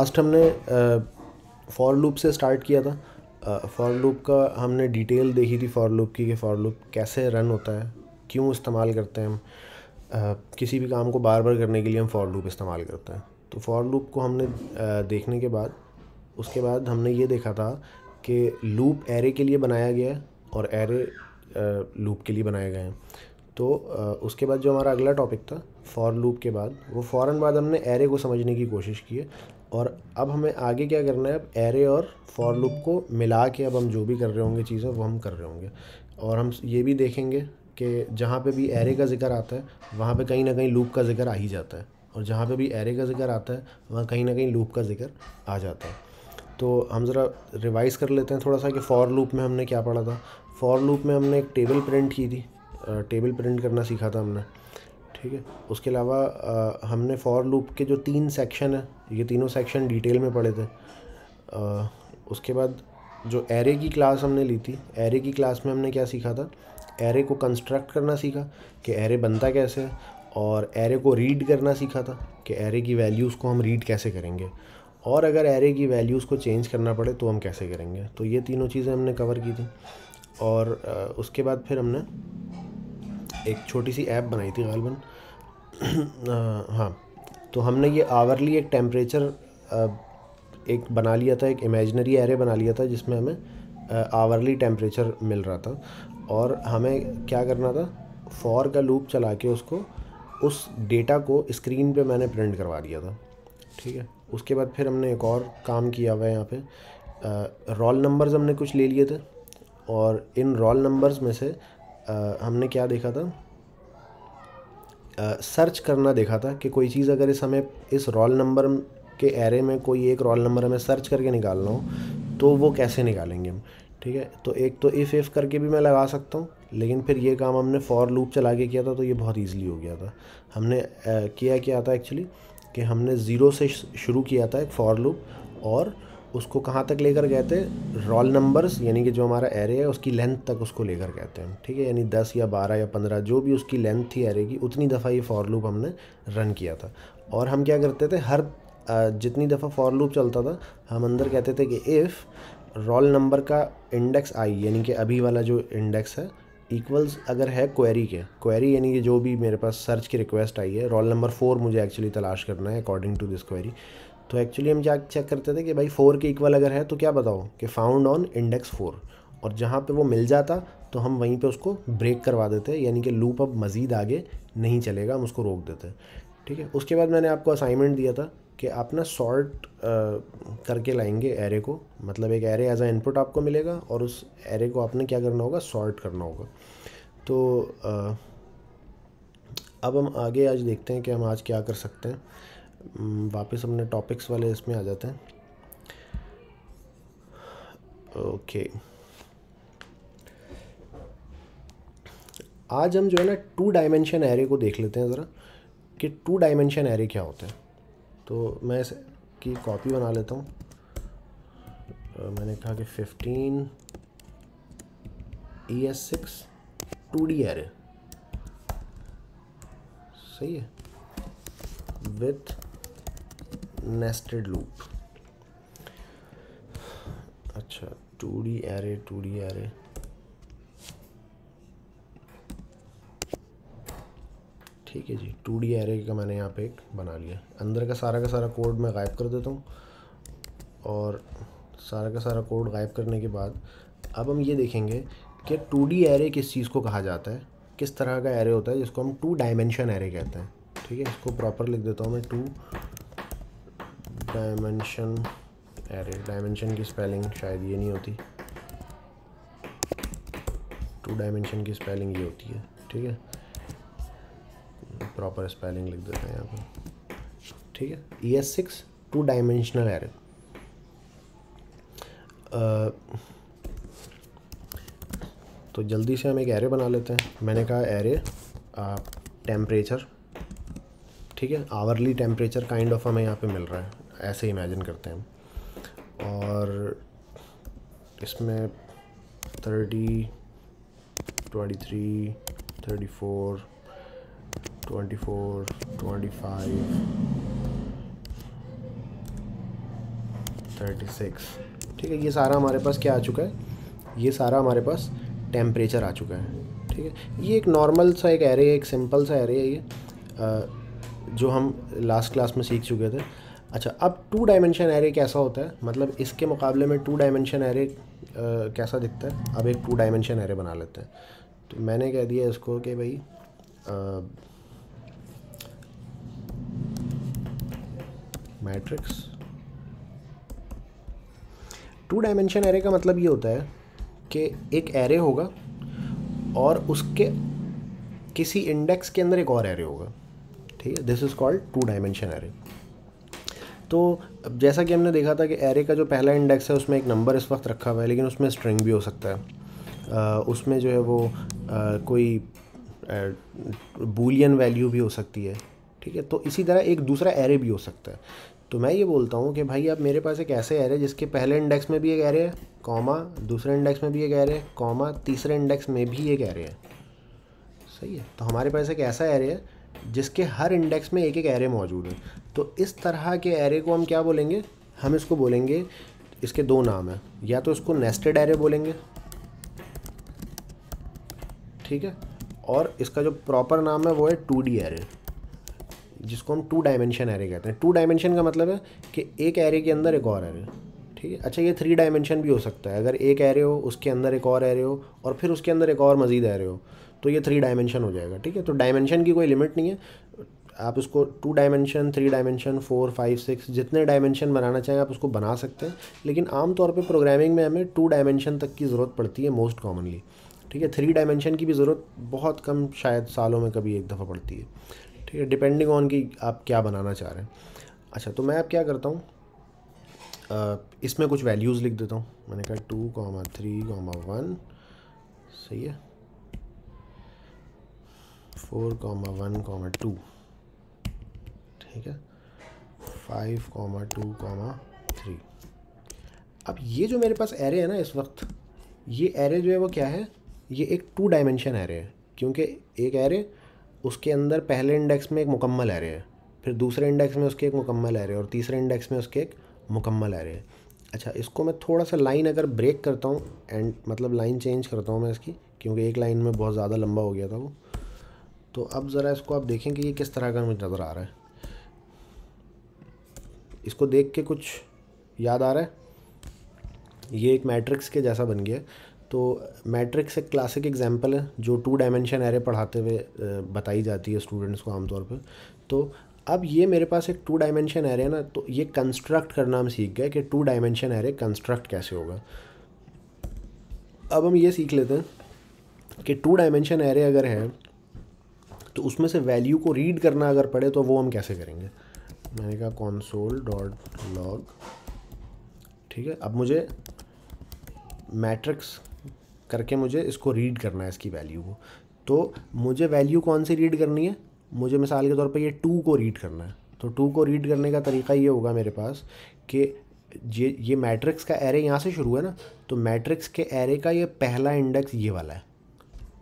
Last हमने for loop से start किया था फॉर लूप का हमने डिटेल देखी थी फॉर लूप की कि फॉर लूप कैसे रन होता है क्यों इस्तेमाल करते हैं हम uh, किसी भी काम को बार बार करने के लिए हम फॉर लूप इस्तेमाल करते हैं तो फॉर लूप को हमने uh, देखने के बाद उसके बाद हमने ये देखा था कि लूप एरे के लिए बनाया गया है और एरे लूप के लिए बनाए गए हैं तो उसके बाद जो हमारा अगला टॉपिक था फॉर लूप के बाद वो फ़ौर बाद हमने एरे को समझने की कोशिश की है और अब हमें आगे क्या करना है अब एरे और फॉर लूप को मिला के अब हम जो भी कर रहे होंगे चीज़ें वो हम कर रहे होंगे और हम ये भी देखेंगे कि जहाँ पे भी एरे का जिक्र आता है वहाँ पे कहीं ना कहीं लूप का जिक्र आ ही जाता है और जहाँ पे भी एरे का जिक्र आता है वहाँ कहीं ना कहीं लूप का जिक्र आ जाता है तो हम ज़रा रिवाइज़ कर लेते हैं थोड़ा सा कि फ़ॉर लूप में हमने क्या पढ़ा था फ़ॉर लूप में हमने एक टेबल प्रिंट की थी टेबल प्रिंट करना सीखा था हमने ठीक है उसके अलावा हमने फॉर लूप के जो तीन सेक्शन है ये तीनों सेक्शन डिटेल में पढ़े थे आ, उसके बाद जो एरे की क्लास हमने ली थी एरे की क्लास में हमने क्या सीखा था एरे को कंस्ट्रक्ट करना सीखा कि एरे बनता कैसे है और एरे को रीड करना सीखा था कि एरे की वैल्यूज़ को हम रीड कैसे करेंगे और अगर एरे की वैल्यूज़ को चेंज करना पड़े तो हम कैसे करेंगे तो ये तीनों चीज़ें हमने कवर की थी और उसके बाद फिर हमने एक छोटी सी ऐप बनाई थी गालबन हाँ तो हमने ये आवरली एक टेम्परेचर एक बना लिया था एक इमेजनरी एरे बना लिया था जिसमें हमें आवरली टेम्परेचर मिल रहा था और हमें क्या करना था फॉर का लूप चला के उसको उस डेटा को स्क्रीन पे मैंने प्रिंट करवा दिया था ठीक है उसके बाद फिर हमने एक और काम किया हुआ है यहाँ पे रोल नंबर्स हमने कुछ ले लिए थे और इन रोल नंबर्स में से आ, हमने क्या देखा था आ, सर्च करना देखा था कि कोई चीज़ अगर इस हमें इस रोल नंबर के एरे में कोई एक रोल नंबर हमें सर्च करके निकालना हो तो वो कैसे निकालेंगे हम ठीक है तो एक तो इफ़ इफ़ करके भी मैं लगा सकता हूँ लेकिन फिर ये काम हमने फॉर लूप चला के किया था तो ये बहुत ईजिली हो गया था हमने आ, किया क्या था एक्चुअली कि हमने ज़ीरो से शुरू किया था एक फॉर लूप और उसको कहाँ तक लेकर गए थे रोल नंबर्स यानी कि जो हमारा एरे है उसकी लेंथ तक उसको लेकर कहते हैं ठीक है यानी दस या बारह या पंद्रह जो भी उसकी लेंथ थी एरे की उतनी दफ़ा ये फॉर लूप हमने रन किया था और हम क्या करते थे हर जितनी दफ़ा फॉर लूप चलता था हम अंदर कहते थे कि इफ़ रोल नंबर का इंडेक्स आई यानी कि अभी वाला जो इंडेक्स है इक्वल्स अगर है क्वेरी के क्वेरी यानी कि जो भी मेरे पास सर्च की रिक्वेस्ट आई है रोल नंबर फोर मुझे एक्चुअली तलाश करना है अकॉर्डिंग टू दिस क्वेरी तो एक्चुअली हम क्या चेक करते थे कि भाई फोर के इक्वल अगर है तो क्या बताओ कि फाउंड ऑन इंडेक्स फोर और जहाँ पे वो मिल जाता तो हम वहीं पे उसको ब्रेक करवा देते यानी कि लूप अब मज़ीद आगे नहीं चलेगा हम उसको रोक देते ठीक है उसके बाद मैंने आपको असाइनमेंट दिया था कि आप ना सॉर्ट करके लाएंगे एरे को मतलब एक एरे एज ए इनपुट आपको मिलेगा और उस एरे को आपने क्या करना होगा सॉर्ट करना होगा तो आ, अब हम आगे आज देखते हैं कि हम आज क्या कर सकते हैं हम्म, वापस अपने टॉपिक्स वाले इसमें आ जाते हैं ओके आज हम जो है ना टू डायमेंशन एरे को देख लेते हैं ज़रा कि टू डायमेंशन एरे क्या होते हैं तो मैं इस की कॉपी बना लेता हूँ मैंने कहा कि fifteen E S six two D array सही है विथ नेस्टेड लूप अच्छा two D array two D array ठीक है जी टू डी एरे का मैंने यहाँ पे एक बना लिया अंदर का सारा का सारा कोड मैं गायब कर देता हूँ और सारा का सारा कोड गायब करने के बाद अब हम ये देखेंगे कि टू डी एरे किस चीज़ को कहा जाता है किस तरह का एरे होता है जिसको हम टू डायमेंशन एरे कहते हैं ठीक है इसको प्रॉपर लिख देता हूँ मैं टू डायमेंशन अरे डायमेंशन की स्पेलिंग शायद ये नहीं होती टू डायमेंशन की स्पेलिंग ये होती है ठीक है प्रॉपर स्पेलिंग लिख देते हैं यहाँ पर ठीक है E S six two dimensional array तो जल्दी से हम एक एरे बना लेते हैं मैंने कहा एरे टेम्परेचर ठीक है आवरली टेम्परेचर काइंड ऑफ हमें यहाँ पे मिल रहा है ऐसे इमेजिन करते हैं और इसमें thirty twenty three thirty four twenty four twenty five thirty six ठीक है ये सारा हमारे पास क्या आ चुका है ये सारा हमारे पास टेम्परेचर आ चुका है ठीक है ये एक नॉर्मल सा एक एरे है एक सिंपल सा एरे है ये जो हम लास्ट क्लास में सीख चुके थे अच्छा अब टू डायमेंशन एरे कैसा होता है मतलब इसके मुकाबले में टू डायमेंशन एरे कैसा दिखता है अब एक टू डायमेंशन एरे बना लेते हैं तो मैंने कह दिया इसको कि भाई मैट्रिक्स टू डायमेंशन एरे का मतलब ये होता है कि एक एरे होगा और उसके किसी इंडेक्स के अंदर एक और एरे होगा ठीक है this is called two dimension array तो जैसा कि हमने देखा था कि एरे का जो पहला इंडेक्स है उसमें एक नंबर इस वक्त रखा हुआ है लेकिन उसमें स्ट्रिंग भी हो सकता है उसमें जो है वो कोई बूलियन वैल्यू भी हो सकती है ठीक है तो इसी तरह एक दूसरा एरे भी हो सकता है तो मैं ये बोलता हूँ कि भाई अब मेरे पास एक ऐसे एरे जिसके पहले इंडेक्स में भी एक एरे है कॉमा दूसरे इंडेक्स में भी एक एरे है कॉमा तीसरे इंडेक्स में भी एक एरे है सही है तो हमारे पास एक ऐसा एरे है जिसके हर इंडेक्स में एक एक एरे मौजूद है तो इस तरह के एरे को हम क्या बोलेंगे हम इसको बोलेंगे इसके दो नाम हैं या तो इसको नेस्टेड एरे बोलेंगे ठीक है और इसका जो प्रॉपर नाम है वो है टू डी एरे जिसको हम टू डायमेंशन एरे कहते हैं टू डायमेंशन का मतलब है कि एक एरे के अंदर एक और एरे ठीक है अच्छा ये थ्री डायमेंशन भी हो सकता है अगर एक एरे हो उसके अंदर एक और एरे हो और फिर उसके अंदर एक और मज़ीद एरे हो तो ये थ्री डायमेंशन हो जाएगा ठीक है तो डायमेंशन की कोई लिमिट नहीं है आप उसको two dimension three dimension four five six जितने डायमेंशन बनाना चाहें आप उसको बना सकते हैं लेकिन आमतौर पर प्रोग्रामिंग में हमें टू डायमेंशन तक की ज़रूरत पड़ती है मोस्ट कॉमनली ठीक है थ्री डायमेंशन की भी ज़रूरत बहुत कम शायद सालों में कभी एक दफ़ा पड़ती है ठीक है डिपेंडिंग ऑन कि आप क्या बनाना चाह रहे हैं अच्छा तो मैं अब क्या करता हूँ इसमें कुछ वैल्यूज़ लिख देता हूँ मैंने कहा two comma three comma one सही है four comma one comma two ठीक है five comma two comma three अब ये जो मेरे पास एरे है ना इस वक्त ये एरे जो है वो क्या है ये एक टू डायमेंशन एरे है क्योंकि एक एरे उसके अंदर पहले इंडेक्स में एक मुकम्मल एरे है फिर दूसरे इंडेक्स में उसके एक मुकम्मल एरे और तीसरे इंडेक्स में उसके एक मुकम्मल एरे है अच्छा इसको मैं थोड़ा सा लाइन अगर ब्रेक करता हूँ एंड मतलब लाइन चेंज करता हूँ मैं इसकी क्योंकि एक लाइन में बहुत ज़्यादा लंबा हो गया था वो तो अब ज़रा इसको आप देखें कि ये किस तरह का मुझे नज़र आ रहा है इसको देख के कुछ याद आ रहा है ये एक मैट्रिक्स के जैसा बन गया तो मैट्रिक्स एक क्लासिक एग्जाम्पल है जो टू डायमेंशन एरे पढ़ाते हुए बताई जाती है स्टूडेंट्स को आमतौर पर तो अब ये मेरे पास एक टू डायमेंशन एरे है ना तो ये कंस्ट्रक्ट करना हम सीख गए कि टू डायमेंशन एरे कंस्ट्रक्ट कैसे होगा अब हम ये सीख लेते हैं कि टू डायमेंशन एरे अगर है तो उसमें से वैल्यू को रीड करना अगर पड़े तो वो हम कैसे करेंगे मैंने कहा कॉन्सोल डॉट लॉग ठीक है अब मुझे मैट्रिक्स करके मुझे इसको रीड करना है इसकी वैल्यू को तो मुझे वैल्यू कौन सी रीड करनी है मुझे मिसाल के तौर पर ये टू को रीड करना है तो टू को रीड करने का तरीका ये होगा मेरे पास कि ये ये मैट्रिक्स का एरे यहाँ से शुरू है ना तो मैट्रिक्स के एरे का ये पहला इंडेक्स ये वाला है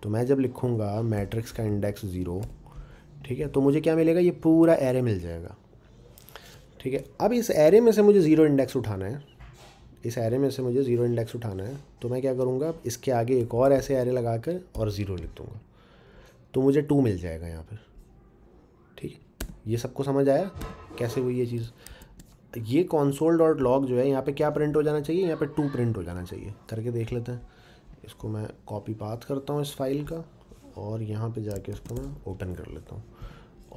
तो मैं जब लिखूँगा मैट्रिक्स का इंडेक्स ज़ीरो ठीक है तो मुझे क्या मिलेगा ये पूरा एरे मिल जाएगा ठीक है अब इस एरे में से मुझे ज़ीरो इंडेक्स उठाना है इस एरे में से मुझे ज़ीरो इंडेक्स उठाना है तो मैं क्या करूँगा इसके आगे एक और ऐसे एरे लगा कर और ज़ीरो लिख दूँगा तो मुझे टू मिल जाएगा यहाँ पर ठीक है ये सबको समझ आया कैसे हुई ये चीज़ ये कॉन्सोल डॉट लॉग जो है यहाँ पे क्या प्रिंट हो जाना चाहिए यहाँ पे टू प्रिंट हो जाना चाहिए करके देख लेते हैं इसको मैं कॉपी पात करता हूँ इस फाइल का और यहाँ पे जाके इसको मैं ओपन कर लेता हूँ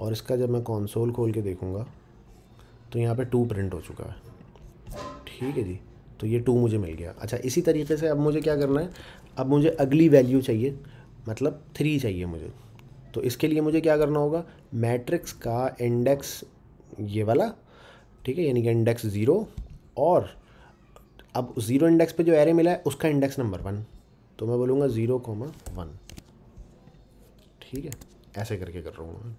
और इसका जब मैं कॉन्सोल खोल के देखूँगा तो यहाँ पे टू प्रिंट हो चुका है ठीक है जी तो ये टू मुझे मिल गया अच्छा इसी तरीके से अब मुझे क्या करना है अब मुझे अगली वैल्यू चाहिए मतलब थ्री चाहिए मुझे तो इसके लिए मुझे क्या करना होगा मैट्रिक्स का इंडेक्स ये वाला ठीक है यानी कि इंडेक्स ज़ीरो और अब ज़ीरो इंडेक्स पे जो एरे मिला है उसका इंडेक्स नंबर वन तो मैं बोलूँगा ज़ीरो कॉमा वन ठीक है ऐसे करके कर रहा हूँ मैं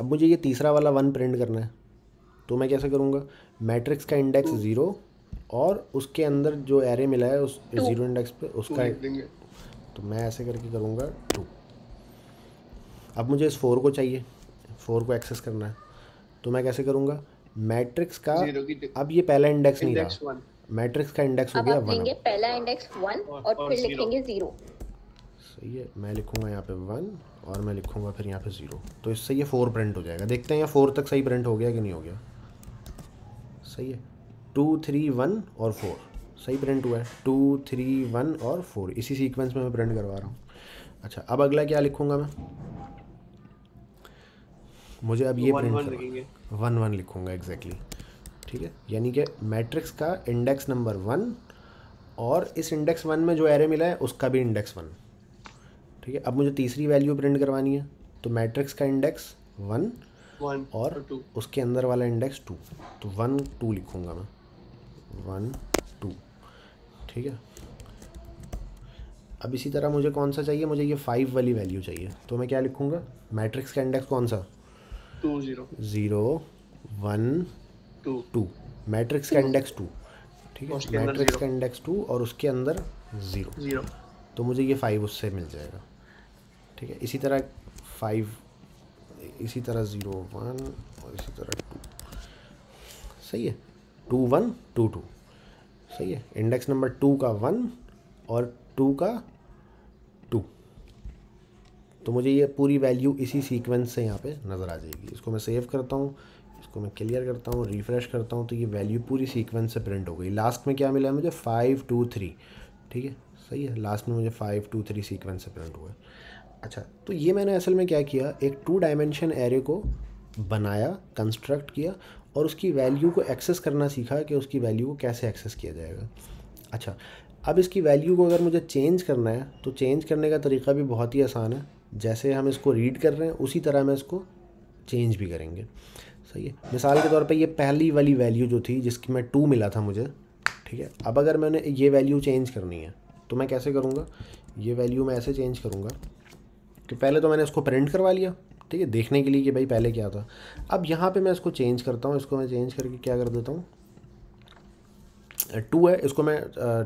अब मुझे ये तीसरा वाला वन प्रिंट करना है तो मैं कैसे करूँगा मैट्रिक्स का इंडेक्स तो- ज़ीरो और उसके अंदर जो एरे मिला है उस तो- ज़ीरो इंडेक्स पे उसका तो, तो मैं ऐसे करके करूँगा टू अब मुझे इस फोर को चाहिए फोर को एक्सेस करना है तो मैं कैसे करूँगा मैट्रिक्स का अब ये पहला इंडेक्स नहीं रहा मैट्रिक्स का इंडेक्स हो गया वन पहला इंडेक्स वन और, फिर लिखेंगे जीरो सही है मैं लिखूंगा यहाँ पे वन और मैं लिखूंगा फिर यहाँ पे ज़ीरो तो इससे ये फोर प्रिंट हो जाएगा देखते हैं यहाँ फोर तक सही प्रिंट हो गया कि नहीं हो गया सही है टू थ्री वन और फोर सही प्रिंट हुआ है टू थ्री वन और फोर इसी सीक्वेंस में मैं प्रिंट करवा रहा हूँ अच्छा अब अगला क्या लिखूंगा मैं मुझे अब ये वन प्रिंट वन वन लिखूंगा एग्जैक्टली ठीक है यानी कि मैट्रिक्स का इंडेक्स नंबर वन और इस इंडेक्स वन में जो एरे मिला है उसका भी इंडेक्स वन ठीक है अब मुझे तीसरी वैल्यू प्रिंट करवानी है तो मैट्रिक्स का इंडेक्स वन और two. उसके अंदर वाला इंडेक्स टू तो वन टू लिखूंगा मैं वन टू ठीक है अब इसी तरह मुझे कौन सा चाहिए मुझे ये फाइव वाली वैल्यू चाहिए तो मैं क्या लिखूंगा मैट्रिक्स का इंडेक्स कौन सा two zero zero one two matrix का इंडेक्स टू ठीक है मैट्रिक्स का इंडेक्स टू और उसके अंदर ज़ीरो तो मुझे ये फाइव उससे मिल जाएगा ठीक है इसी तरह फाइव इसी तरह ज़ीरो वन और इसी तरह टू सही है टू वन टू टू सही है इंडेक्स नंबर टू का वन और टू का टू तो मुझे ये पूरी वैल्यू इसी सीक्वेंस से यहाँ पे नज़र आ जाएगी इसको मैं सेव करता हूँ इसको मैं क्लियर करता हूँ रिफ्रेश करता हूँ तो ये वैल्यू पूरी सीक्वेंस से प्रिंट हो गई लास्ट में क्या मिला है मुझे फाइव टू थ्री ठीक है सही है लास्ट में मुझे फाइव टू थ्री सीक्वेंस से प्रिंट हुआ अच्छा तो ये मैंने असल में क्या किया एक टू डायमेंशन एरे को बनाया कंस्ट्रक्ट किया और उसकी वैल्यू को एक्सेस करना सीखा कि उसकी वैल्यू को कैसे एक्सेस किया जाएगा अच्छा अब इसकी वैल्यू को अगर मुझे चेंज करना है तो चेंज करने का तरीका भी बहुत ही आसान है जैसे हम इसको रीड कर रहे हैं उसी तरह मैं इसको चेंज भी करेंगे सही है मिसाल के तौर पे ये पहली वाली वैल्यू जो थी जिसकी मैं टू मिला था मुझे ठीक है अब अगर मैंने ये वैल्यू चेंज करनी है तो मैं कैसे करूँगा ये वैल्यू मैं ऐसे चेंज करूँगा कि पहले तो मैंने इसको प्रिंट करवा लिया ठीक है देखने के लिए कि भाई पहले क्या था अब यहाँ पे मैं इसको चेंज करता हूँ इसको मैं चेंज करके क्या कर देता हूँ टू है इसको मैं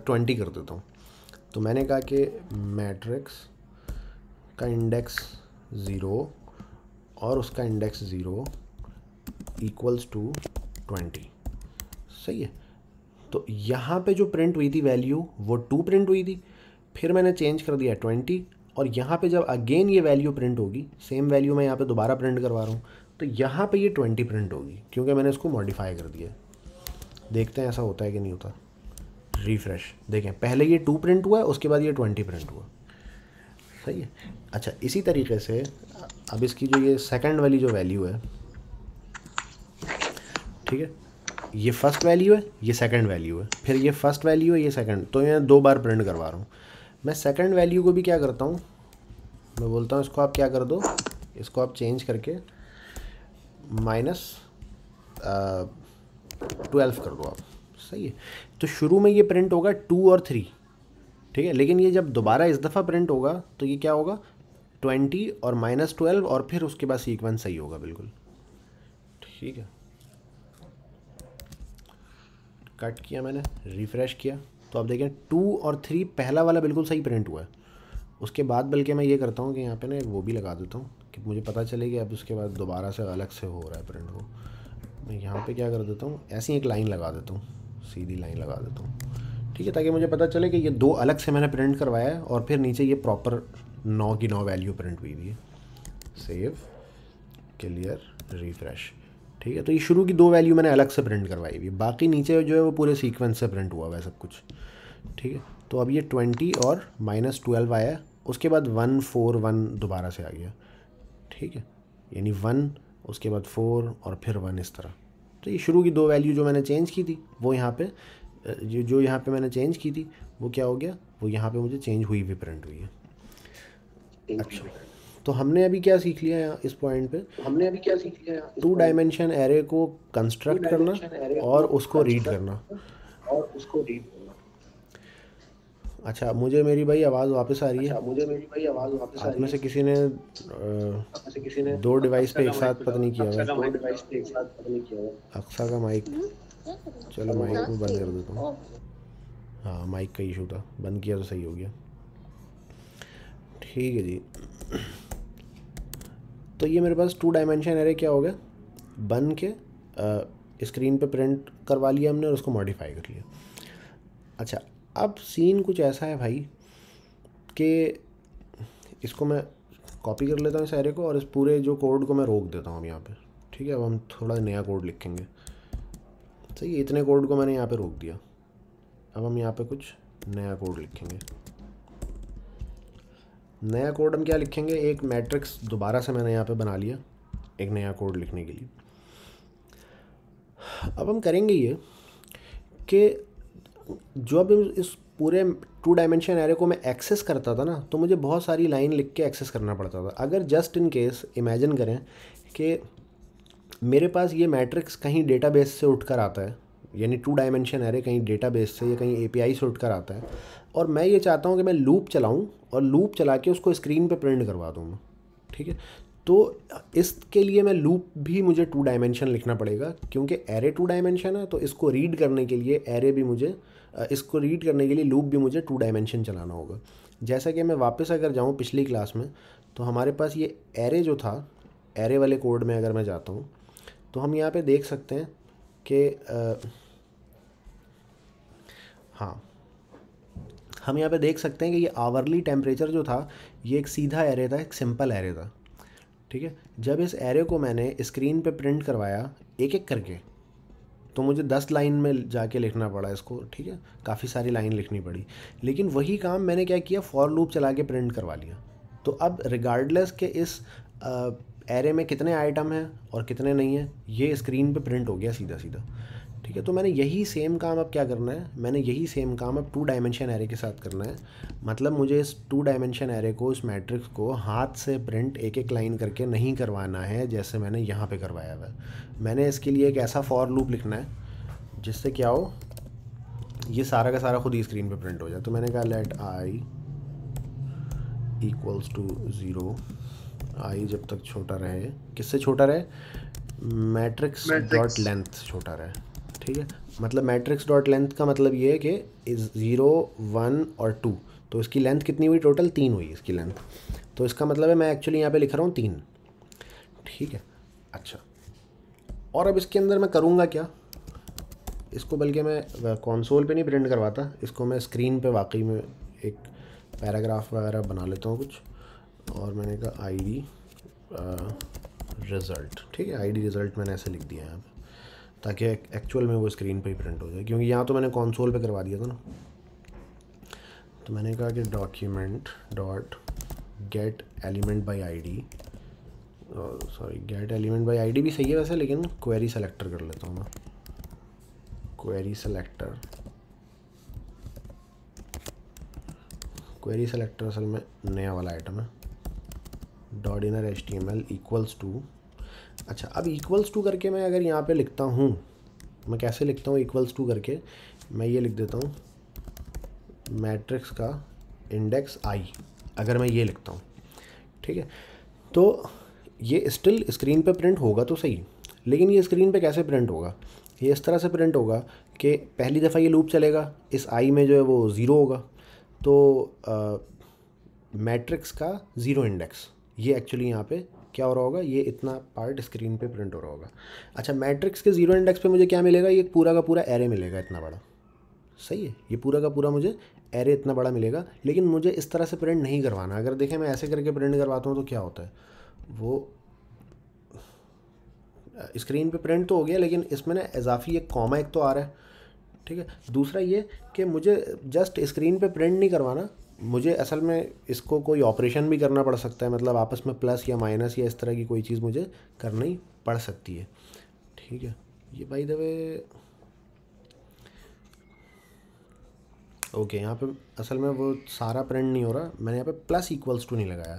ट्वेंटी कर देता हूँ तो मैंने कहा कि मैट्रिक्स का इंडेक्स ज़ीरो और उसका index zero equals to twenty सही है तो यहाँ पे जो प्रिंट हुई थी वैल्यू वो टू प्रिंट हुई थी फिर मैंने चेंज कर दिया ट्वेंटी और यहाँ पे जब अगेन ये वैल्यू प्रिंट होगी सेम वैल्यू मैं यहाँ पे दोबारा प्रिंट करवा रहा हूँ तो यहाँ पे ये ट्वेंटी प्रिंट होगी क्योंकि मैंने इसको मॉडिफाई कर दिया देखते हैं ऐसा होता है कि नहीं होता रिफ्रेश देखें पहले ये टू प्रिंट हुआ है उसके बाद ये ट्वेंटी प्रिंट हुआ सही है अच्छा इसी तरीके से अब इसकी जो ये सेकेंड वाली जो वैल्यू है ठीक है ये फर्स्ट वैल्यू है ये सेकंड वैल्यू है फिर ये फर्स्ट वैल्यू है ये सेकंड तो मैं दो बार प्रिंट करवा रहा हूँ मैं सेकंड वैल्यू को भी क्या करता हूँ मैं बोलता हूँ इसको आप क्या कर दो इसको आप चेंज करके माइनस ट्वेल्व कर दो आप सही है तो शुरू में ये प्रिंट होगा टू और थ्री ठीक है लेकिन ये जब दोबारा इस दफ़ा प्रिंट होगा तो ये क्या होगा ट्वेंटी और माइनस ट्वेल्व और फिर उसके बाद सीक्वेंस सही होगा बिल्कुल ठीक है कट किया मैंने रिफ़्रेश किया तो आप देखें टू और थ्री पहला वाला बिल्कुल सही प्रिंट हुआ है उसके बाद बल्कि मैं ये करता हूँ कि यहाँ पे ना वो भी लगा देता हूँ कि मुझे पता चले कि अब उसके बाद दोबारा से अलग से हो रहा है प्रिंट वो मैं यहाँ पे क्या कर देता हूँ ऐसी एक लाइन लगा देता हूँ सीधी लाइन लगा देता हूँ ठीक है ताकि मुझे पता चले कि ये दो अलग से मैंने प्रिंट करवाया है और फिर नीचे ये प्रॉपर नौ की नौ वैल्यू प्रिंट हुई हुई है सेव क्लियर रिफ्रेश ठीक है तो ये शुरू की दो वैल्यू मैंने अलग से प्रिंट करवाई हुई बाकी नीचे जो है वो पूरे सीक्वेंस से प्रिंट हुआ हुआ है सब कुछ ठीक है तो अब ये ट्वेंटी और माइनस ट्वेल्व आया उसके बाद वन फोर वन दोबारा से आ गया ठीक है यानी वन उसके बाद फोर और फिर वन इस तरह तो ये शुरू की दो वैल्यू जो मैंने चेंज की थी वो यहाँ पे जो जो यहाँ पे मैंने चेंज की थी वो क्या हो गया वो यहाँ पे मुझे चेंज हुई भी प्रिंट हुई है अच्छा तो हमने अभी क्या सीख लिया यहाँ इस पॉइंट पे हमने अभी क्या सीख लिया यहाँ टू डायमेंशन एरे को कंस्ट्रक्ट करना और उसको रीड करना और उसको रीड करना अच्छा मुझे मेरी भाई आवाज़ वापस आ रही है अच्छा, मुझे मेरी भाई आवाज़ वापस आ रही है से किसी ने किसी ने दो डिवाइस पे एक साथ पता नहीं किया अक्सा का माइक चलो माइक में बंद कर देता हूँ हाँ माइक का इशू था बंद किया तो सही हो गया ठीक है जी तो ये मेरे पास टू डायमेंशन एरे क्या हो गया बन के स्क्रीन पे प्रिंट करवा लिया हमने और उसको मॉडिफाई कर लिया अच्छा अब सीन कुछ ऐसा है भाई कि इसको मैं कॉपी कर लेता हूँ इस एरे को और इस पूरे जो कोड को मैं रोक देता हूँ अब यहाँ पे ठीक है अब हम थोड़ा नया कोड लिखेंगे सही इतने कोड को मैंने यहाँ पे रोक दिया अब हम यहाँ पे कुछ नया कोड लिखेंगे नया कोड हम क्या लिखेंगे एक मैट्रिक्स दोबारा से मैंने यहाँ पे बना लिया एक नया कोड लिखने के लिए अब हम करेंगे ये कि जो अब इस पूरे टू डायमेंशन एरे को मैं एक्सेस करता था ना तो मुझे बहुत सारी लाइन लिख के एक्सेस करना पड़ता था अगर जस्ट इन केस इमेजिन करें कि मेरे पास ये मैट्रिक्स कहीं डेटाबेस से उठकर आता है यानी टू डायमेंशन एरे कहीं बेस से या कहीं एपीआई से कर आता है और मैं ये चाहता हूँ कि मैं लूप चलाऊँ और लूप चला के उसको स्क्रीन पर प्रिंट करवा दूँ ठीक है तो इसके लिए मैं लूप भी मुझे टू डायमेंशन लिखना पड़ेगा क्योंकि एरे टू डायमेंशन है तो इसको रीड करने के लिए एरे भी मुझे इसको रीड करने के लिए लूप भी मुझे टू डायमेंशन चलाना होगा जैसा कि मैं वापस अगर जाऊँ पिछली क्लास में तो हमारे पास ये एरे जो था एरे वाले कोड में अगर मैं जाता हूँ तो हम यहाँ पे देख सकते हैं कि हाँ हम यहाँ पे देख सकते हैं कि ये आवरली टेम्परेचर जो था ये एक सीधा एरे था एक सिंपल एरे था ठीक है जब इस एरे को मैंने स्क्रीन पे प्रिंट करवाया एक एक करके तो मुझे दस लाइन में जाके लिखना पड़ा इसको ठीक है काफ़ी सारी लाइन लिखनी पड़ी लेकिन वही काम मैंने क्या किया फॉर लूप चला के प्रिंट करवा लिया तो अब रिगार्डलेस के इस एरे में कितने आइटम हैं और कितने नहीं हैं ये स्क्रीन पे प्रिंट हो गया सीधा सीधा ठीक है तो मैंने यही सेम काम अब क्या करना है मैंने यही सेम काम अब टू डायमेंशन एरे के साथ करना है मतलब मुझे इस टू डायमेंशन एरे को इस मैट्रिक्स को हाथ से प्रिंट एक एक लाइन करके नहीं करवाना है जैसे मैंने यहाँ पर करवाया हुआ है मैंने इसके लिए एक ऐसा फॉर लूप लिखना है जिससे क्या हो ये सारा का सारा खुद ही स्क्रीन पर प्रिंट हो जाए तो मैंने कहा let I equals to zero I जब तक छोटा रहे किससे छोटा रहे मैट्रिक्स डॉट लेंथ छोटा रहे ठीक है मतलब मैट्रिक्स डॉट लेंथ का मतलब ये है कि ज़ीरो वन और टू तो इसकी लेंथ कितनी हुई टोटल तीन हुई इसकी लेंथ तो इसका मतलब है मैं एक्चुअली यहाँ पे लिख रहा हूँ तीन ठीक है अच्छा और अब इसके अंदर मैं करूँगा क्या इसको बल्कि मैं कॉन्सोल पे नहीं प्रिंट करवाता इसको मैं स्क्रीन पे वाकई में एक पैराग्राफ वगैरह बना लेता हूँ कुछ और मैंने कहा आई डी रिज़ल्ट ठीक है आई डी रिज़ल्ट मैंने ऐसे लिख दिया है यहाँ ताकि एक्चुअल में वो स्क्रीन पर ही प्रिंट हो जाए क्योंकि यहाँ तो मैंने कॉन्सोल पर करवा दिया था ना तो मैंने कहा कि document dot get element by I D sorry get element by I D भी सही है वैसे लेकिन क्वेरी सेलेक्टर कर लेता हूँ मैं क्वेरी सेलेक्टर क्वेरी सेलेक्टर असल में नया वाला आइटम है dot inner H T M L equals to अच्छा अब इक्वल्स टू करके मैं अगर यहाँ पे लिखता हूँ मैं कैसे लिखता हूँ इक्वल्स टू करके मैं ये लिख देता हूँ मैट्रिक्स का इंडेक्स आई अगर मैं ये लिखता हूँ ठीक है तो ये स्टिल स्क्रीन पे प्रिंट होगा तो सही लेकिन ये स्क्रीन पे कैसे प्रिंट होगा ये इस तरह से प्रिंट होगा कि पहली दफ़ा ये लूप चलेगा इस आई में जो है वो ज़ीरो होगा तो मैट्रिक्स का ज़ीरो इंडेक्स ये एक्चुअली यहाँ पे क्या हो रहा होगा ये इतना पार्ट स्क्रीन पे प्रिंट हो रहा होगा अच्छा मैट्रिक्स के जीरो इंडेक्स पे मुझे क्या मिलेगा ये पूरा का पूरा एरे मिलेगा इतना बड़ा सही है ये पूरा का पूरा मुझे एरे इतना बड़ा मिलेगा लेकिन मुझे इस तरह से प्रिंट नहीं करवाना अगर देखें मैं ऐसे करके प्रिंट करवाता हूँ तो क्या होता है वो स्क्रीन पे प्रिंट तो हो गया लेकिन इसमें ना इजाफी एक कॉमा एक तो आ रहा है ठीक है दूसरा ये कि मुझे जस्ट स्क्रीन पे प्रिंट नहीं करवाना मुझे असल में इसको कोई ऑपरेशन भी करना पड़ सकता है मतलब आपस में प्लस या माइनस या इस तरह की कोई चीज़ मुझे करनी पड़ सकती है ठीक है ये बाई द वे ओके यहाँ पे असल में वो सारा प्रिंट नहीं हो रहा मैंने यहाँ पे प्लस इक्वल्स टू नहीं लगाया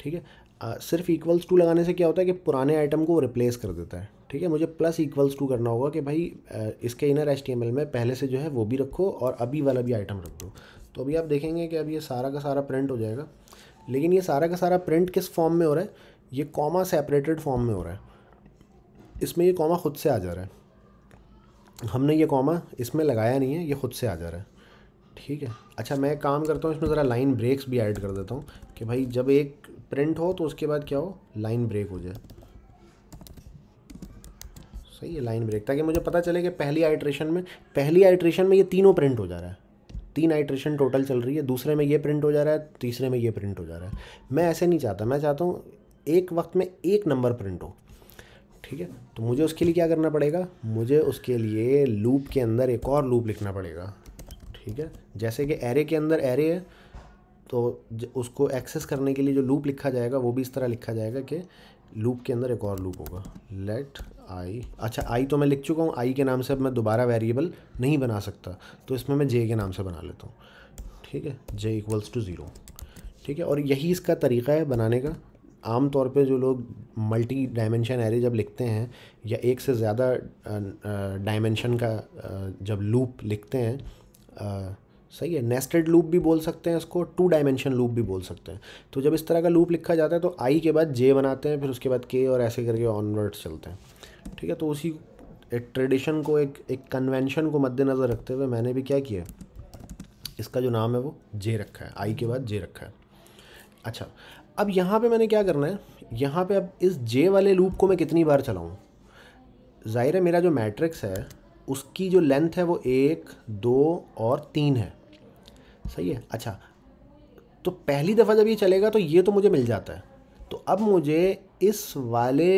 ठीक है सिर्फ इक्वल्स टू लगाने से क्या होता है कि पुराने आइटम को रिप्लेस कर देता है ठीक है मुझे प्लस इक्वल्स टू करना होगा कि भाई इसके इनर एच में पहले से जो है वो भी रखो और अभी वाला भी आइटम रख दो तो अभी आप देखेंगे कि अब ये सारा का सारा प्रिंट हो जाएगा लेकिन ये सारा का सारा प्रिंट किस फॉर्म में हो रहा है ये कॉमा सेपरेटेड फॉर्म में हो रहा है इसमें ये कॉमा ख़ुद से आ जा रहा है हमने ये कॉमा इसमें लगाया नहीं है ये ख़ुद से आ जा रहा है ठीक है अच्छा मैं काम करता हूँ इसमें ज़रा लाइन ब्रेक्स भी ऐड कर देता हूँ कि भाई जब एक प्रिंट हो तो उसके बाद क्या हो लाइन ब्रेक हो जाए सही है लाइन ब्रेक ताकि मुझे पता चले कि पहली आइट्रेशन में पहली आइट्रेशन में ये तीनों प्रिंट हो जा रहा है तीन आइट्रेशन टोटल चल रही है दूसरे में ये प्रिंट हो जा रहा है तीसरे में ये प्रिंट हो जा रहा है मैं ऐसे नहीं चाहता मैं चाहता हूँ एक वक्त में एक नंबर प्रिंट हो ठीक है तो मुझे उसके लिए क्या करना पड़ेगा मुझे उसके लिए लूप के अंदर एक और लूप लिखना पड़ेगा ठीक है जैसे कि एरे के अंदर एरे है तो उसको एक्सेस करने के लिए जो लूप लिखा जाएगा वो भी इस तरह लिखा जाएगा कि लूप के अंदर एक और लूप होगा लेट आई अच्छा आई तो मैं लिख चुका हूँ आई के नाम से अब मैं दोबारा वेरिएबल नहीं बना सकता तो इसमें मैं जे के नाम से बना लेता हूँ ठीक है जे इक्वल्स टू ज़ीरो ठीक है और यही इसका तरीका है बनाने का आम तौर पे जो लोग मल्टी डायमेंशन एरे जब लिखते हैं या एक से ज़्यादा डायमेंशन का जब लूप लिखते हैं सही है नेस्टेड लूप भी बोल सकते हैं इसको टू डायमेंशन लूप भी बोल सकते हैं तो जब इस तरह का लूप लिखा जाता है तो आई के बाद जे बनाते हैं फिर उसके बाद के और ऐसे करके ऑनवर्ड्स चलते हैं ठीक है तो उसी एक ट्रेडिशन को एक एक कन्वेंशन को मद्देनज़र रखते हुए मैंने भी क्या किया इसका जो नाम है वो जे रखा है आई के बाद जे रखा है अच्छा अब यहाँ पे मैंने क्या करना है यहाँ पे अब इस जे वाले लूप को मैं कितनी बार चलाऊँ ज़ाहिर है मेरा जो मैट्रिक्स है उसकी जो लेंथ है वो एक दो और तीन है सही है अच्छा तो पहली दफ़ा जब ये चलेगा तो ये तो मुझे मिल जाता है तो अब मुझे इस वाले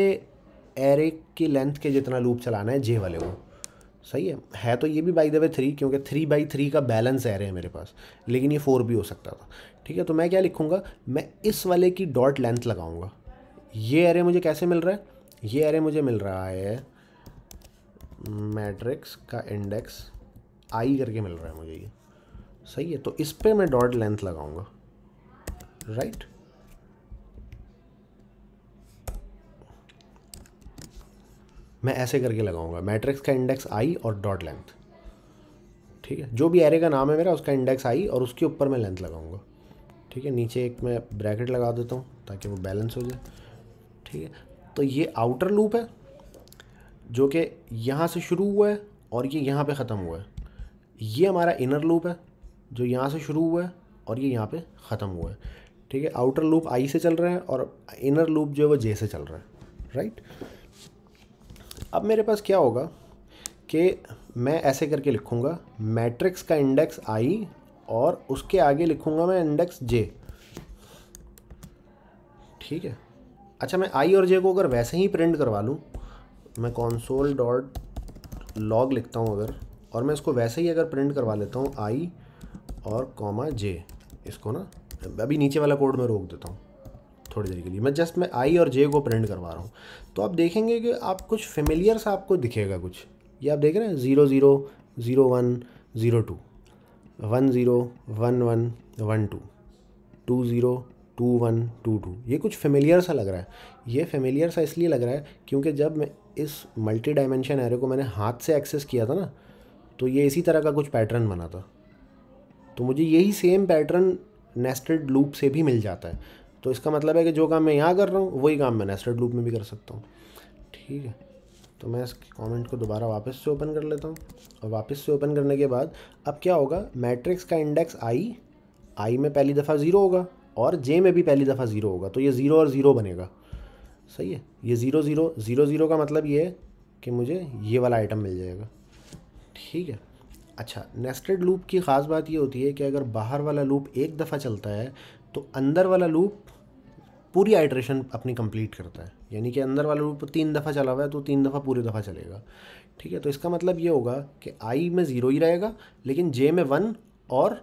एरे की लेंथ के जितना लूप चलाना है जे वाले को सही है है तो ये भी बाई द वे थ्री क्योंकि थ्री बाई थ्री का बैलेंस एरे है मेरे पास लेकिन ये फोर भी हो सकता था ठीक है तो मैं क्या लिखूँगा मैं इस वाले की डॉट लेंथ लगाऊँगा ये एरे मुझे कैसे मिल रहा है ये एरे मुझे मिल रहा है मैट्रिक्स का इंडेक्स आई करके मिल रहा है मुझे ये सही है तो इस पर मैं डॉट लेंथ लगाऊंगा राइट मैं ऐसे करके लगाऊंगा मैट्रिक्स का इंडेक्स आई और डॉट लेंथ ठीक है जो भी एरे का नाम है मेरा उसका इंडेक्स आई और उसके ऊपर मैं लेंथ लगाऊंगा ठीक है नीचे एक मैं ब्रैकेट लगा देता हूँ ताकि वो बैलेंस हो जाए ठीक है तो ये आउटर लूप है जो कि यहाँ से शुरू हुआ है और ये यहाँ पे ख़त्म हुआ है ये हमारा इनर लूप है जो यहाँ से शुरू हुआ है और ये यहाँ पे ख़त्म हुआ है ठीक है आउटर लूप आई से चल रहा है और इनर लूप जो है वो जे से चल रहा है राइट अब मेरे पास क्या होगा कि मैं ऐसे करके लिखूँगा मैट्रिक्स का इंडेक्स आई और उसके आगे लिखूँगा मैं इंडेक्स जे ठीक है अच्छा मैं आई और जे को अगर वैसे ही प्रिंट करवा लूँ मैं कॉन्सोल डॉट लॉग लिखता हूँ अगर और मैं इसको वैसे ही अगर प्रिंट करवा लेता हूँ आई और कॉमा जे इसको ना अभी नीचे वाला कोड में रोक देता हूँ थोड़ी देर के लिए मैं जस्ट मैं आई और जे को प्रिंट करवा रहा हूँ तो आप देखेंगे कि आप कुछ फेमिलियर सा आपको दिखेगा कुछ ये आप देख रहे हैं zero zero zero one zero two one zero one one one two two zero two one two two ये कुछ फेमिलियर सा लग रहा है ये फेमिलियर सा इसलिए लग रहा है क्योंकि जब मैं इस मल्टी डायमेंशन एरे को मैंने हाथ से एक्सेस किया था ना तो ये इसी तरह का कुछ पैटर्न बना था तो मुझे यही सेम पैटर्न नेस्टेड लूप से भी मिल जाता है तो इसका मतलब है कि जो काम मैं यहाँ कर रहा हूँ वही काम मैं नेस्टेड लूप में भी कर सकता हूँ ठीक है तो मैं इस कमेंट को दोबारा वापस से ओपन कर लेता हूँ और वापस से ओपन करने के बाद अब क्या होगा मैट्रिक्स का इंडेक्स आई आई में पहली दफ़ा ज़ीरो होगा और जे में भी पहली दफ़ा ज़ीरो होगा तो ये ज़ीरो और ज़ीरो बनेगा सही है ये ज़ीरो ज़ीरो ज़ीरो ज़ीरो का मतलब ये है कि मुझे ये वाला आइटम मिल जाएगा ठीक है अच्छा नेस्टेड लूप की ख़ास बात ये होती है कि अगर बाहर वाला लूप एक दफ़ा चलता है तो अंदर वाला लूप पूरी आइट्रेशन अपनी कंप्लीट करता है यानी कि अंदर वाला लूप तीन दफ़ा चला हुआ है तो तीन दफ़ा पूरी दफ़ा चलेगा ठीक है तो इसका मतलब ये होगा कि आई में ज़ीरो ही रहेगा लेकिन जे में वन और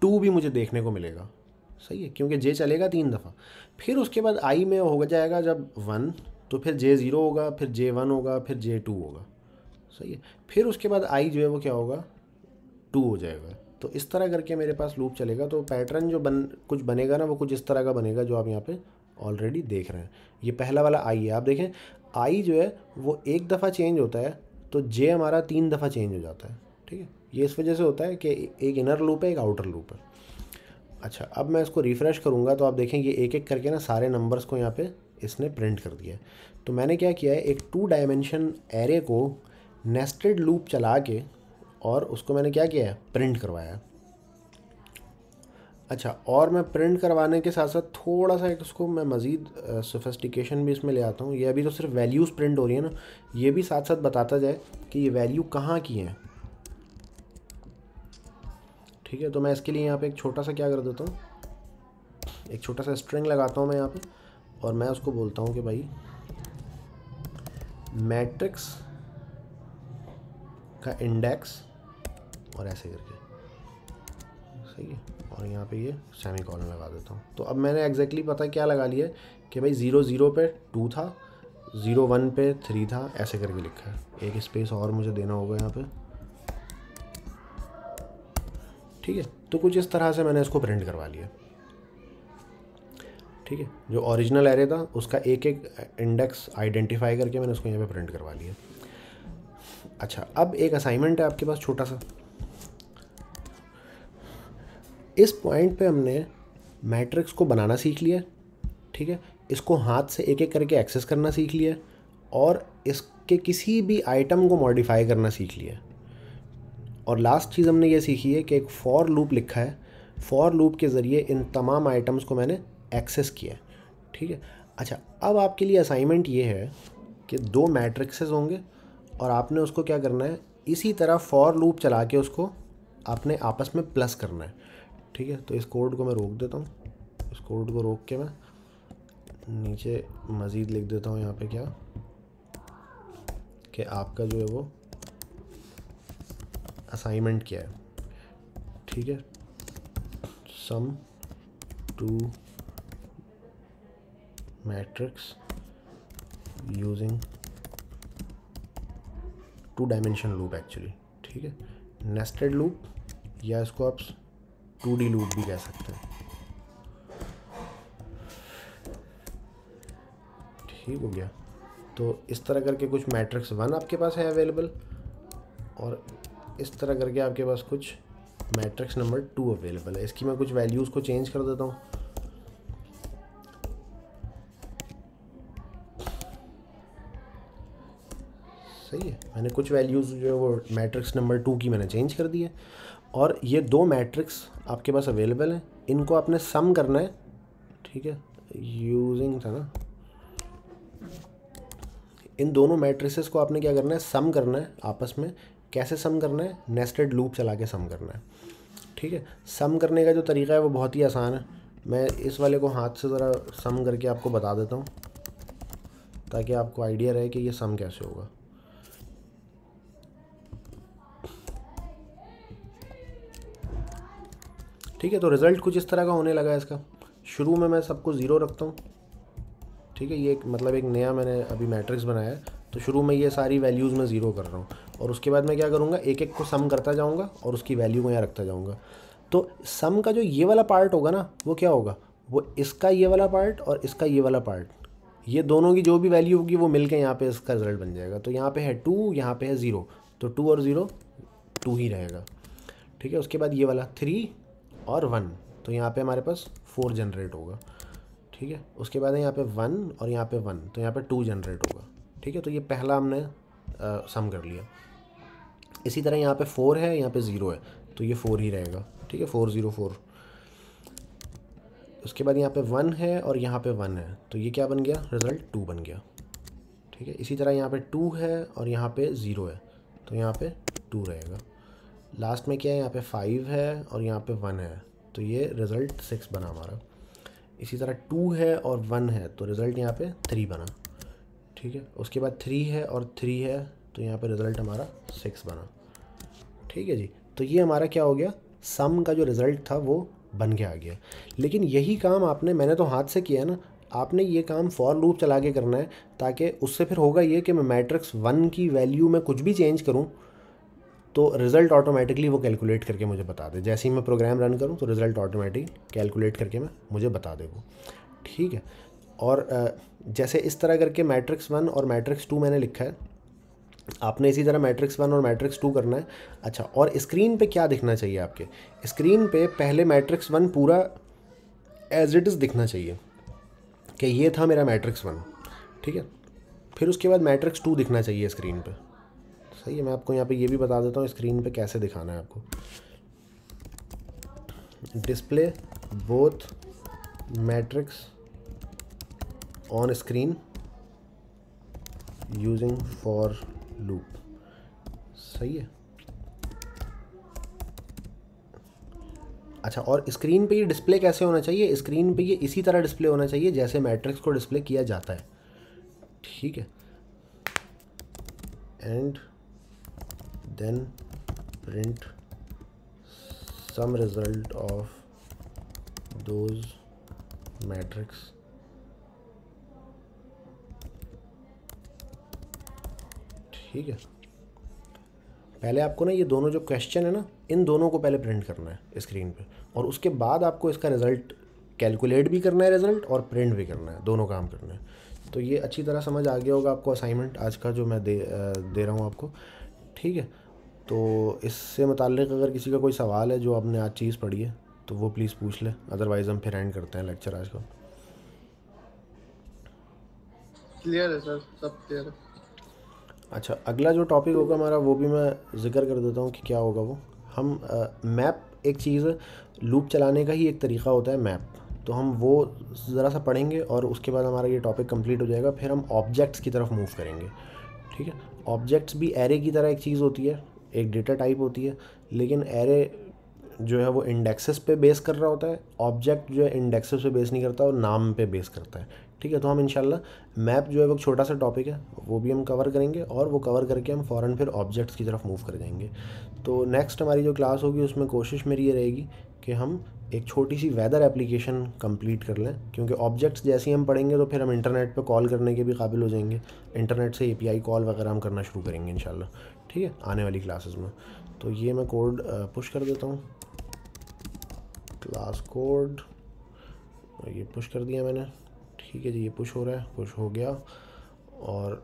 टू भी मुझे देखने को मिलेगा सही है क्योंकि जे चलेगा तीन दफ़ा फिर उसके बाद आई में हो जाएगा जब वन तो फिर जे ज़ीरो होगा फिर जे वन होगा फिर जे टू होगा सही है फिर उसके बाद आई जो है वो क्या होगा टू हो जाएगा तो इस तरह करके मेरे पास लूप चलेगा तो पैटर्न जो बन कुछ बनेगा ना वो कुछ इस तरह का बनेगा जो आप यहाँ पे ऑलरेडी देख रहे हैं ये पहला वाला आई है आप देखें आई जो है वो एक दफ़ा चेंज होता है तो जे हमारा तीन दफ़ा चेंज हो जाता है ठीक है ये इस वजह से होता है कि एक इनर लूप है एक आउटर लूप है अच्छा अब मैं इसको रिफ़्रेश करूँगा तो आप देखें ये एक एक करके ना सारे नंबर्स को यहाँ पर इसने प्रिंट कर दिया तो मैंने क्या किया है एक टू डायमेंशन एरे को नेस्टेड लूप चला के और उसको मैंने क्या किया है प्रिंट करवाया अच्छा और मैं प्रिंट करवाने के साथ साथ थोड़ा सा उसको मैं मज़ीद सोफेस्टिकेशन भी इसमें ले आता हूँ ये अभी तो सिर्फ वैल्यूज़ प्रिंट हो रही है ना ये भी साथ साथ बताता जाए कि ये वैल्यू कहाँ की है ठीक है तो मैं इसके लिए यहाँ पे एक छोटा सा क्या कर देता हूँ एक छोटा सा स्ट्रिंग लगाता हूँ मैं यहाँ पर और मैं उसको बोलता हूँ कि भाई मैट्रिक्स का इंडेक्स और ऐसे करके सही है और यहाँ पे ये सेमी कॉलम लगा देता हूँ तो अब मैंने एग्जैक्टली exactly पता क्या लगा लिया कि भाई ज़ीरो ज़ीरो पे टू था ज़ीरो वन पे थ्री था ऐसे करके लिखा है एक स्पेस और मुझे देना होगा यहाँ पे ठीक है तो कुछ इस तरह से मैंने इसको प्रिंट करवा लिया ठीक है जो ओरिजिनल एरे था उसका एक एक इंडेक्स आइडेंटिफाई करके मैंने उसको यहाँ पे प्रिंट करवा लिया अच्छा अब एक असाइनमेंट है आपके पास छोटा सा इस पॉइंट पे हमने मैट्रिक्स को बनाना सीख लिया ठीक है इसको हाथ से एक एक करके एक्सेस करना सीख लिया और इसके किसी भी आइटम को मॉडिफाई करना सीख लिया और लास्ट चीज़ हमने ये सीखी है कि एक फॉर लूप लिखा है फॉर लूप के ज़रिए इन तमाम आइटम्स को मैंने एक्सेस किया ठीक है अच्छा अब आपके लिए असाइनमेंट ये है कि दो मैट्रिक्सेस होंगे और आपने उसको क्या करना है इसी तरह फॉर लूप चला के उसको आपने आपस में प्लस करना है ठीक है तो इस कोड को मैं रोक देता हूँ इस कोड को रोक के मैं नीचे मज़ीद लिख देता हूँ यहाँ पे क्या कि आपका जो है वो असाइनमेंट क्या है ठीक है sum two matrix using two dimension loop actually ठीक है नेस्टेड लूप या इसको आप टू डी लूट भी कह सकते हैं ठीक हो गया तो इस तरह करके कुछ मैट्रिक्स वन आपके पास है अवेलेबल और इस तरह करके आपके पास कुछ मैट्रिक्स नंबर टू अवेलेबल है इसकी मैं कुछ वैल्यूज़ को चेंज कर देता हूँ सही है मैंने कुछ वैल्यूज़ जो है वो मैट्रिक्स नंबर टू की मैंने चेंज कर दी है और ये दो मैट्रिक्स आपके पास अवेलेबल हैं इनको आपने सम करना है ठीक है यूजिंग था ना इन दोनों मैट्रिसेस को आपने क्या करना है सम करना है आपस में कैसे सम करना है नेस्टेड लूप चला के सम करना है ठीक है सम करने का जो तरीका है वो बहुत ही आसान है मैं इस वाले को हाथ से ज़रा सम करके आपको बता देता हूँ ताकि आपको आइडिया रहे कि ये सम कैसे होगा ठीक है तो रिज़ल्ट कुछ इस तरह का होने लगा है इसका शुरू में मैं सबको ज़ीरो रखता हूँ ठीक है ये एक मतलब एक नया मैंने अभी मैट्रिक्स बनाया है तो शुरू में ये सारी वैल्यूज़ मैं ज़ीरो कर रहा हूँ और उसके बाद मैं क्या करूँगा एक एक को सम करता जाऊँगा और उसकी वैल्यू को यहाँ रखता जाऊँगा तो सम का जो ये वाला पार्ट होगा ना वो क्या होगा वो इसका ये वाला पार्ट और इसका ये वाला पार्ट ये दोनों की जो भी वैल्यू होगी वो मिलकर यहाँ पे इसका रिजल्ट बन जाएगा तो यहाँ पे है टू यहाँ पे है ज़ीरो तो टू और ज़ीरो टू ही रहेगा ठीक है उसके बाद ये वाला थ्री और वन तो यहाँ पे हमारे पास फोर जनरेट होगा ठीक है उसके बाद यहाँ पे वन और यहाँ पे वन तो यहाँ पे टू जनरेट होगा ठीक है तो ये पहला हमने आ, सम कर लिया इसी तरह यहाँ पे फोर है यहाँ पे ज़ीरो है तो ये फोर ही रहेगा ठीक है फोर ज़ीरो फोर उसके बाद यहाँ पे वन है और यहाँ पे वन है तो ये क्या बन गया रिज़ल्ट टू बन गया ठीक है इसी तरह यहाँ पे टू है और यहाँ पे ज़ीरो है तो यहाँ पे टू रहेगा लास्ट में क्या है यहाँ पे फाइव है और यहाँ पे वन है तो ये रिज़ल्ट सिक्स बना हमारा इसी तरह टू है और वन है तो रिज़ल्ट यहाँ पे थ्री बना ठीक है उसके बाद थ्री है और थ्री है तो यहाँ पे रिज़ल्ट हमारा सिक्स बना ठीक है जी तो ये हमारा क्या हो गया सम का जो रिज़ल्ट था वो बन के आ गया लेकिन यही काम आपने मैंने तो हाथ से किया है ना आपने ये काम फॉर लूप चला के करना है ताकि उससे फिर होगा ये कि मैं मैट्रिक्स वन की वैल्यू में कुछ भी चेंज करूँ तो रिज़ल्ट ऑटोमेटिकली वो कैलकुलेट करके मुझे बता दे जैसे ही मैं प्रोग्राम रन करूँ तो रिज़ल्ट ऑटोमेटिक कैलकुलेट करके मैं मुझे बता दे वो ठीक है और जैसे इस तरह करके मैट्रिक्स वन और मैट्रिक्स टू मैंने लिखा है आपने इसी तरह मैट्रिक्स वन और मैट्रिक्स टू करना है अच्छा और स्क्रीन पे क्या दिखना चाहिए आपके स्क्रीन पे पहले मैट्रिक्स वन पूरा एज इट इज़ दिखना चाहिए कि ये था मेरा मैट्रिक्स वन ठीक है फिर उसके बाद मैट्रिक्स टू दिखना चाहिए स्क्रीन पर सही है मैं आपको यहाँ पे ये भी बता देता हूँ स्क्रीन पे कैसे दिखाना है आपको display both matrix on screen using for loop सही है अच्छा और स्क्रीन पे ये डिस्प्ले कैसे होना चाहिए स्क्रीन पे ये इसी तरह डिस्प्ले होना चाहिए जैसे मैट्रिक्स को डिस्प्ले किया जाता है ठीक है and then print some result of those matrix ठीक है पहले आपको ना ये दोनों जो क्वेश्चन है ना इन दोनों को पहले प्रिंट करना है स्क्रीन पे और उसके बाद आपको इसका रिज़ल्ट कैलकुलेट भी करना है रिज़ल्ट और प्रिंट भी करना है दोनों काम करना है तो ये अच्छी तरह समझ आ गया होगा आपको असाइनमेंट आज का जो मैं दे दे रहा हूँ आपको ठीक है तो इससे मुतक अगर किसी का कोई सवाल है जो आपने आज चीज़ पढ़ी है तो वो प्लीज़ पूछ लें अदरवाइज़ हम फिर एंड करते हैं लेक्चर आज का क्लियर है सर सब क्लियर है अच्छा अगला जो टॉपिक होगा हमारा वो भी मैं जिक्र कर देता हूँ कि क्या होगा वो हम आ, मैप एक चीज़ लूप चलाने का ही एक तरीका होता है मैप तो हम वो ज़रा सा पढ़ेंगे और उसके बाद हमारा ये टॉपिक कंप्लीट हो जाएगा फिर हम ऑब्जेक्ट्स की तरफ मूव करेंगे ठीक है ऑब्जेक्ट्स भी एरे की तरह एक चीज़ होती है एक डेटा टाइप होती है लेकिन एरे जो है वो इंडेक्सेस पे बेस कर रहा होता है ऑब्जेक्ट जो है इंडेक्सेस पे बेस नहीं करता और नाम पे बेस करता है ठीक है तो हम इनशाला मैप जो है वो छोटा सा टॉपिक है वो भी हम कवर करेंगे और वो कवर करके हम फ़ौरन फिर ऑब्जेक्ट्स की तरफ मूव कर जाएंगे तो नेक्स्ट हमारी जो क्लास होगी उसमें कोशिश मेरी ये रहेगी कि हम एक छोटी सी वेदर एप्लीकेशन कंप्लीट कर लें क्योंकि ऑब्जेक्ट्स जैसे ही हम पढ़ेंगे तो फिर हम इंटरनेट पे कॉल करने के भी काबिल हो जाएंगे इंटरनेट से एपीआई कॉल वगैरह हम करना शुरू करेंगे इन ठीक है आने वाली क्लासेस में तो ये मैं कोड पुश कर देता हूँ क्लास कोड ये पुश कर दिया मैंने ठीक है जी ये पुश हो रहा है पुश हो गया और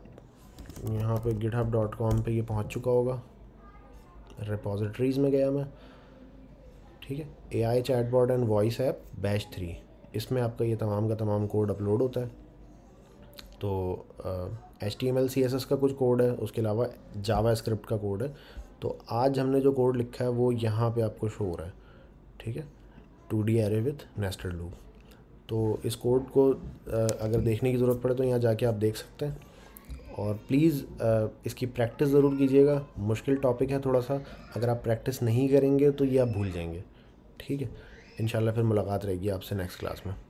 यहाँ पे github.com पे ये पहुँच चुका होगा रिपोजिटरीज़ में गया मैं ठीक है A I chat bot and voice app batch three इसमें आपका ये तमाम का तमाम कोड अपलोड होता है तो H T M L C S S का कुछ कोड है उसके अलावा जावा स्क्रिप्ट का कोड है तो आज हमने जो कोड लिखा है वो यहाँ पे आपको शो हो रहा है ठीक है two D array with nested loop तो इस कोड को अगर देखने की ज़रूरत पड़े तो यहाँ जाके आप देख सकते हैं और प्लीज़ इसकी प्रैक्टिस ज़रूर कीजिएगा मुश्किल टॉपिक है थोड़ा सा अगर आप प्रैक्टिस नहीं करेंगे तो ये आप भूल जाएंगे ठीक है इन फिर मुलाकात रहेगी आपसे नेक्स्ट क्लास में